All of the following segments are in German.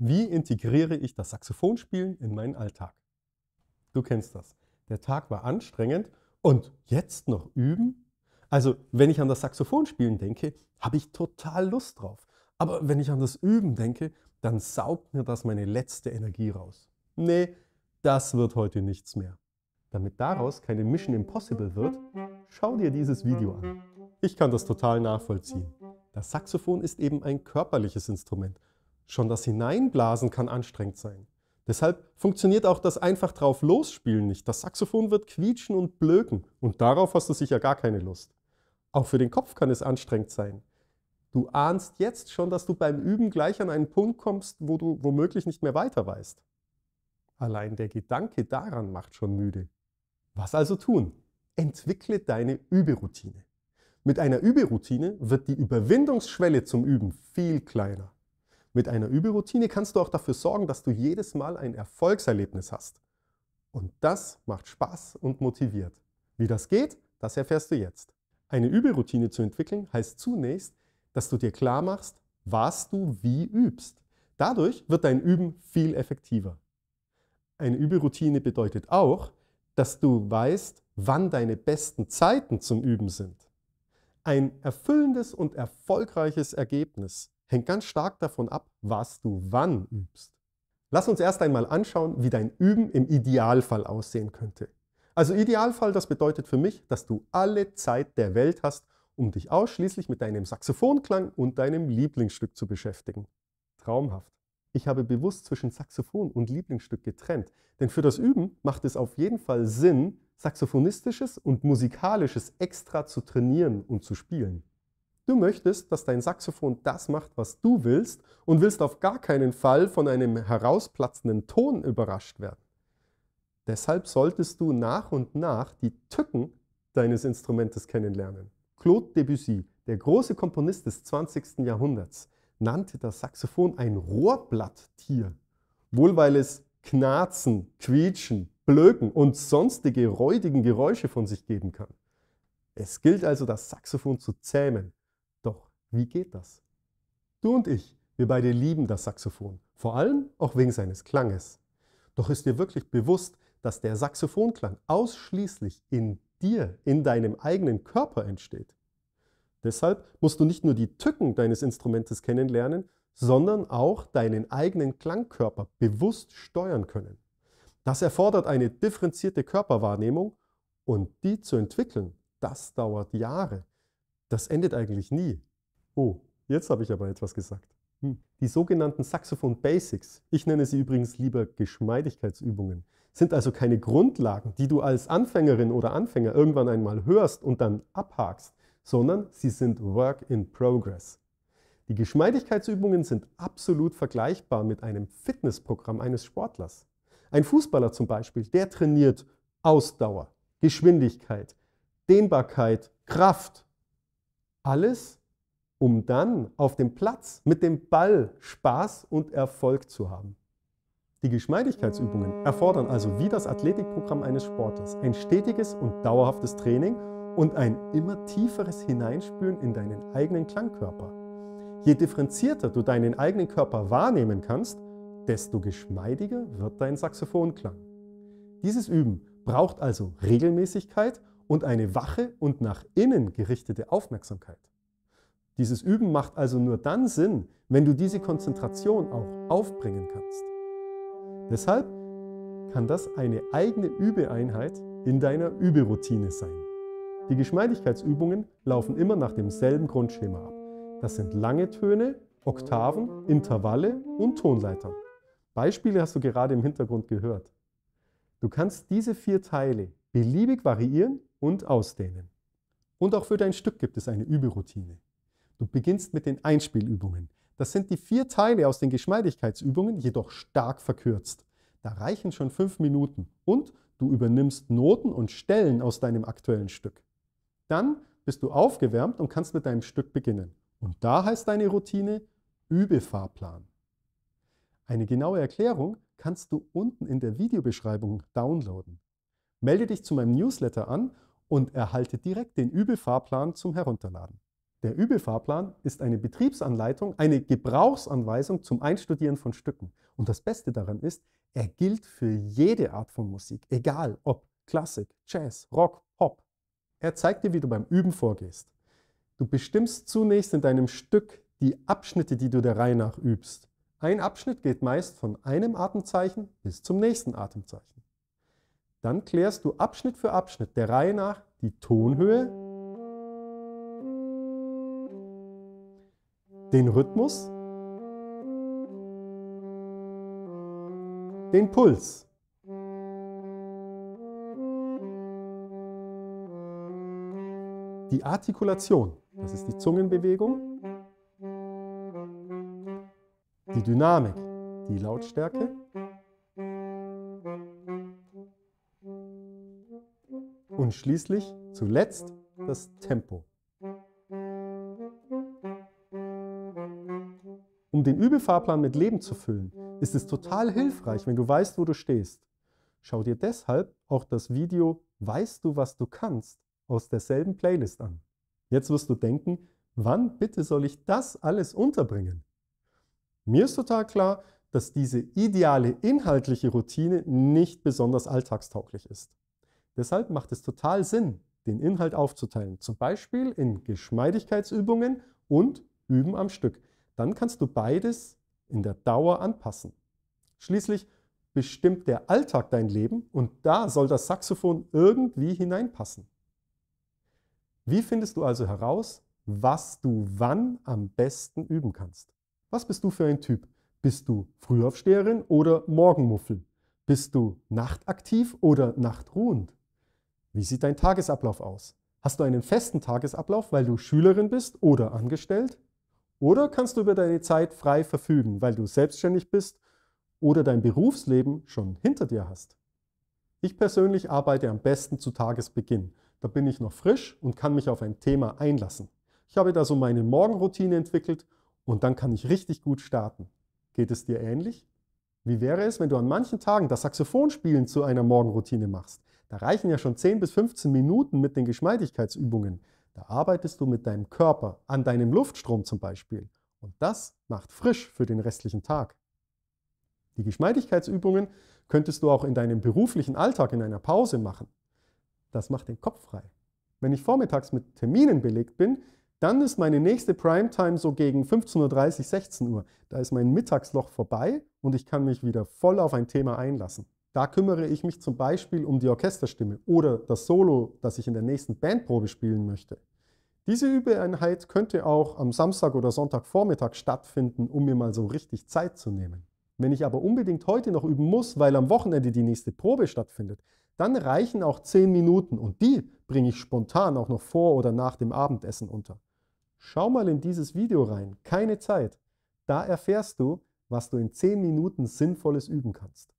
Wie integriere ich das Saxophonspielen in meinen Alltag? Du kennst das. Der Tag war anstrengend und jetzt noch üben? Also, wenn ich an das Saxophonspielen denke, habe ich total Lust drauf. Aber wenn ich an das Üben denke, dann saugt mir das meine letzte Energie raus. Nee, das wird heute nichts mehr. Damit daraus keine Mission Impossible wird, schau dir dieses Video an. Ich kann das total nachvollziehen. Das Saxophon ist eben ein körperliches Instrument Schon das Hineinblasen kann anstrengend sein. Deshalb funktioniert auch das einfach drauf losspielen nicht. Das Saxophon wird quietschen und blöken und darauf hast du sicher gar keine Lust. Auch für den Kopf kann es anstrengend sein. Du ahnst jetzt schon, dass du beim Üben gleich an einen Punkt kommst, wo du womöglich nicht mehr weiter weißt. Allein der Gedanke daran macht schon müde. Was also tun? Entwickle deine Überroutine. Mit einer Überroutine wird die Überwindungsschwelle zum Üben viel kleiner. Mit einer Übelroutine kannst du auch dafür sorgen, dass du jedes Mal ein Erfolgserlebnis hast. Und das macht Spaß und motiviert. Wie das geht, das erfährst du jetzt. Eine Übelroutine zu entwickeln heißt zunächst, dass du dir klar machst, was du wie übst. Dadurch wird dein Üben viel effektiver. Eine Übelroutine bedeutet auch, dass du weißt, wann deine besten Zeiten zum Üben sind. Ein erfüllendes und erfolgreiches Ergebnis hängt ganz stark davon ab, was du wann übst. Lass uns erst einmal anschauen, wie dein Üben im Idealfall aussehen könnte. Also Idealfall, das bedeutet für mich, dass du alle Zeit der Welt hast, um dich ausschließlich mit deinem Saxophonklang und deinem Lieblingsstück zu beschäftigen. Traumhaft. Ich habe bewusst zwischen Saxophon und Lieblingsstück getrennt, denn für das Üben macht es auf jeden Fall Sinn, saxophonistisches und musikalisches extra zu trainieren und zu spielen. Du möchtest, dass dein Saxophon das macht, was du willst und willst auf gar keinen Fall von einem herausplatzenden Ton überrascht werden. Deshalb solltest du nach und nach die Tücken deines Instrumentes kennenlernen. Claude Debussy, der große Komponist des 20. Jahrhunderts, nannte das Saxophon ein Rohrblatttier. Wohl weil es Knarzen, Quietschen, Blöken und sonstige räudigen Geräusche von sich geben kann. Es gilt also, das Saxophon zu zähmen, wie geht das? Du und ich, wir beide lieben das Saxophon, vor allem auch wegen seines Klanges. Doch ist dir wirklich bewusst, dass der Saxophonklang ausschließlich in dir, in deinem eigenen Körper entsteht? Deshalb musst du nicht nur die Tücken deines Instrumentes kennenlernen, sondern auch deinen eigenen Klangkörper bewusst steuern können. Das erfordert eine differenzierte Körperwahrnehmung und die zu entwickeln, das dauert Jahre. Das endet eigentlich nie. Oh, jetzt habe ich aber etwas gesagt. Hm. Die sogenannten Saxophon Basics, ich nenne sie übrigens lieber Geschmeidigkeitsübungen, sind also keine Grundlagen, die du als Anfängerin oder Anfänger irgendwann einmal hörst und dann abhakst, sondern sie sind Work in Progress. Die Geschmeidigkeitsübungen sind absolut vergleichbar mit einem Fitnessprogramm eines Sportlers. Ein Fußballer zum Beispiel, der trainiert Ausdauer, Geschwindigkeit, Dehnbarkeit, Kraft. Alles um dann auf dem Platz mit dem Ball Spaß und Erfolg zu haben. Die Geschmeidigkeitsübungen erfordern also wie das Athletikprogramm eines Sportlers ein stetiges und dauerhaftes Training und ein immer tieferes Hineinspüren in deinen eigenen Klangkörper. Je differenzierter du deinen eigenen Körper wahrnehmen kannst, desto geschmeidiger wird dein Saxophonklang. Dieses Üben braucht also Regelmäßigkeit und eine wache und nach innen gerichtete Aufmerksamkeit. Dieses Üben macht also nur dann Sinn, wenn du diese Konzentration auch aufbringen kannst. Deshalb kann das eine eigene Übeeinheit in deiner Überoutine sein. Die Geschmeidigkeitsübungen laufen immer nach demselben Grundschema ab. Das sind lange Töne, Oktaven, Intervalle und Tonleitern. Beispiele hast du gerade im Hintergrund gehört. Du kannst diese vier Teile beliebig variieren und ausdehnen. Und auch für dein Stück gibt es eine Überoutine. Du beginnst mit den Einspielübungen. Das sind die vier Teile aus den Geschmeidigkeitsübungen, jedoch stark verkürzt. Da reichen schon fünf Minuten und du übernimmst Noten und Stellen aus deinem aktuellen Stück. Dann bist du aufgewärmt und kannst mit deinem Stück beginnen. Und da heißt deine Routine Übefahrplan. Eine genaue Erklärung kannst du unten in der Videobeschreibung downloaden. Melde dich zu meinem Newsletter an und erhalte direkt den Übefahrplan zum Herunterladen. Der Übelfahrplan ist eine Betriebsanleitung, eine Gebrauchsanweisung zum Einstudieren von Stücken. Und das Beste daran ist, er gilt für jede Art von Musik, egal ob Klassik, Jazz, Rock, Pop. Er zeigt dir, wie du beim Üben vorgehst. Du bestimmst zunächst in deinem Stück die Abschnitte, die du der Reihe nach übst. Ein Abschnitt geht meist von einem Atemzeichen bis zum nächsten Atemzeichen. Dann klärst du Abschnitt für Abschnitt der Reihe nach die Tonhöhe, den Rhythmus, den Puls. Die Artikulation, das ist die Zungenbewegung, die Dynamik, die Lautstärke, und schließlich zuletzt das Tempo. Um den Übelfahrplan mit Leben zu füllen, ist es total hilfreich, wenn du weißt, wo du stehst. Schau dir deshalb auch das Video Weißt du, was du kannst aus derselben Playlist an. Jetzt wirst du denken, wann bitte soll ich das alles unterbringen? Mir ist total klar, dass diese ideale inhaltliche Routine nicht besonders alltagstauglich ist. Deshalb macht es total Sinn, den Inhalt aufzuteilen, zum Beispiel in Geschmeidigkeitsübungen und Üben am Stück dann kannst du beides in der Dauer anpassen. Schließlich bestimmt der Alltag dein Leben und da soll das Saxophon irgendwie hineinpassen. Wie findest du also heraus, was du wann am besten üben kannst? Was bist du für ein Typ? Bist du Frühaufsteherin oder Morgenmuffel? Bist du nachtaktiv oder nachtruhend? Wie sieht dein Tagesablauf aus? Hast du einen festen Tagesablauf, weil du Schülerin bist oder angestellt? Oder kannst du über deine Zeit frei verfügen, weil du selbstständig bist oder dein Berufsleben schon hinter dir hast. Ich persönlich arbeite am besten zu Tagesbeginn. Da bin ich noch frisch und kann mich auf ein Thema einlassen. Ich habe da so meine Morgenroutine entwickelt und dann kann ich richtig gut starten. Geht es dir ähnlich? Wie wäre es, wenn du an manchen Tagen das Saxophonspielen zu einer Morgenroutine machst? Da reichen ja schon 10 bis 15 Minuten mit den Geschmeidigkeitsübungen. Da arbeitest du mit deinem Körper an deinem Luftstrom zum Beispiel. Und das macht frisch für den restlichen Tag. Die Geschmeidigkeitsübungen könntest du auch in deinem beruflichen Alltag in einer Pause machen. Das macht den Kopf frei. Wenn ich vormittags mit Terminen belegt bin, dann ist meine nächste Primetime so gegen 15.30 Uhr, 16 Uhr. Da ist mein Mittagsloch vorbei und ich kann mich wieder voll auf ein Thema einlassen. Da kümmere ich mich zum Beispiel um die Orchesterstimme oder das Solo, das ich in der nächsten Bandprobe spielen möchte. Diese Übereinheit könnte auch am Samstag oder Sonntagvormittag stattfinden, um mir mal so richtig Zeit zu nehmen. Wenn ich aber unbedingt heute noch üben muss, weil am Wochenende die nächste Probe stattfindet, dann reichen auch 10 Minuten und die bringe ich spontan auch noch vor oder nach dem Abendessen unter. Schau mal in dieses Video rein, keine Zeit. Da erfährst du, was du in 10 Minuten Sinnvolles üben kannst.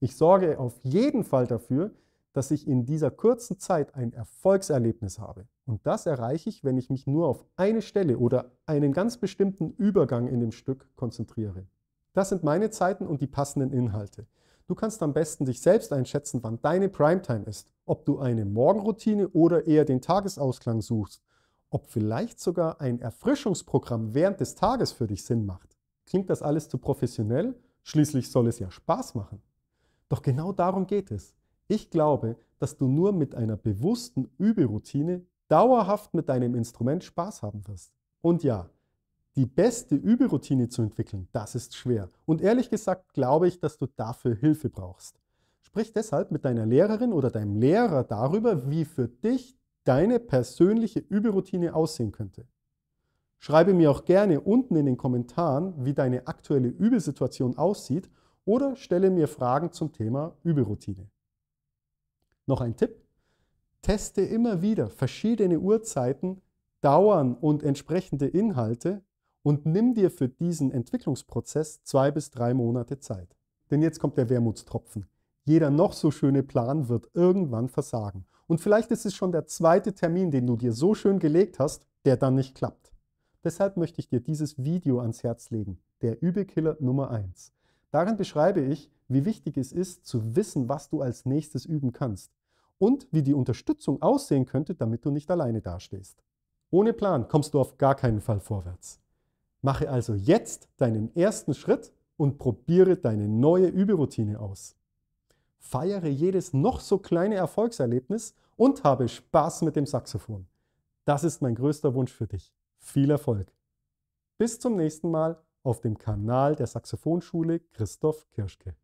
Ich sorge auf jeden Fall dafür, dass ich in dieser kurzen Zeit ein Erfolgserlebnis habe. Und das erreiche ich, wenn ich mich nur auf eine Stelle oder einen ganz bestimmten Übergang in dem Stück konzentriere. Das sind meine Zeiten und die passenden Inhalte. Du kannst am besten dich selbst einschätzen, wann deine Primetime ist, ob du eine Morgenroutine oder eher den Tagesausklang suchst, ob vielleicht sogar ein Erfrischungsprogramm während des Tages für dich Sinn macht. Klingt das alles zu professionell? Schließlich soll es ja Spaß machen. Doch genau darum geht es. Ich glaube, dass du nur mit einer bewussten Übelroutine dauerhaft mit deinem Instrument Spaß haben wirst. Und ja, die beste Übelroutine zu entwickeln, das ist schwer. Und ehrlich gesagt glaube ich, dass du dafür Hilfe brauchst. Sprich deshalb mit deiner Lehrerin oder deinem Lehrer darüber, wie für dich deine persönliche Übelroutine aussehen könnte. Schreibe mir auch gerne unten in den Kommentaren, wie deine aktuelle Übelsituation aussieht oder stelle mir Fragen zum Thema Übelroutine. Noch ein Tipp, teste immer wieder verschiedene Uhrzeiten, Dauern und entsprechende Inhalte und nimm dir für diesen Entwicklungsprozess zwei bis drei Monate Zeit. Denn jetzt kommt der Wermutstropfen. Jeder noch so schöne Plan wird irgendwann versagen. Und vielleicht ist es schon der zweite Termin, den du dir so schön gelegt hast, der dann nicht klappt. Deshalb möchte ich dir dieses Video ans Herz legen, der Übelkiller Nummer 1. Darin beschreibe ich, wie wichtig es ist, zu wissen, was du als nächstes üben kannst und wie die Unterstützung aussehen könnte, damit du nicht alleine dastehst. Ohne Plan kommst du auf gar keinen Fall vorwärts. Mache also jetzt deinen ersten Schritt und probiere deine neue Überoutine aus. Feiere jedes noch so kleine Erfolgserlebnis und habe Spaß mit dem Saxophon. Das ist mein größter Wunsch für dich. Viel Erfolg. Bis zum nächsten Mal auf dem Kanal der Saxophonschule Christoph Kirschke.